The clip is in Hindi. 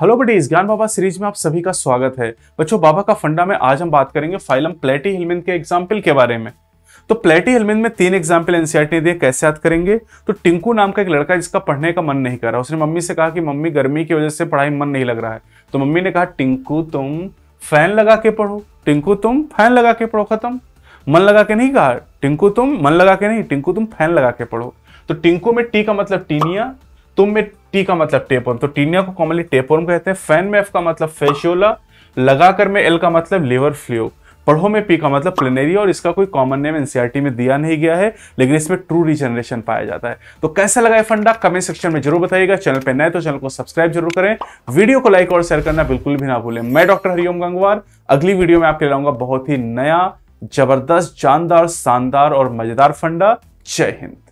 हेलो इस ज्ञान बाबा सीरीज में आप सभी का स्वागत है बच्चों बाबा का फंडा में आज हम बात करेंगे फाइलम प्लेटी हिलमिन के एग्जाम्पल के बारे में तो प्लेटी हिलमिन में तीन एग्जाम्पल एनसीआर ने दिए कैसे याद करेंगे तो टिंकू नाम का एक लड़का जिसका पढ़ने का मन नहीं कर रहा उसने मम्मी से कहा कि मम्मी गर्मी की वजह से पढ़ाई मन नहीं लग रहा है तो मम्मी ने कहा टिंकू तुम फैन लगा के पढ़ो टिंकू तुम फैन लगा के पढ़ो खत्म मन लगा के नहीं कहा टिंकू तुम मन लगा के नहीं टिंकू तुम फैन लगा के पढ़ो तो टिंकू में टी का मतलब टीनिया तुम में टी का मतलब टेपोर्म तो टीनिया को कॉमनली टेपोर्म कहते हैं फैन में एफ का मतलब फेशियोला लगाकर में एल का मतलब लिवर फ्लू पढ़ो में पी का मतलब प्लेनेरी और इसका कोई कॉमन नेम एनसीआरटी में दिया नहीं गया है लेकिन इसमें ट्रू रिजनरेशन पाया जाता है तो कैसा लगा है फंडा कमेंट सेक्शन में जरूर बताइएगा चैनल पर नए तो चैनल को सब्सक्राइब जरूर करें वीडियो को लाइक और शेयर करना बिल्कुल भी ना भूलें मैं डॉक्टर हरिओम गंगवार अगली वीडियो में आपके लाऊंगा बहुत ही नया जबरदस्त जानदार शानदार और मजेदार फंडा जय हिंद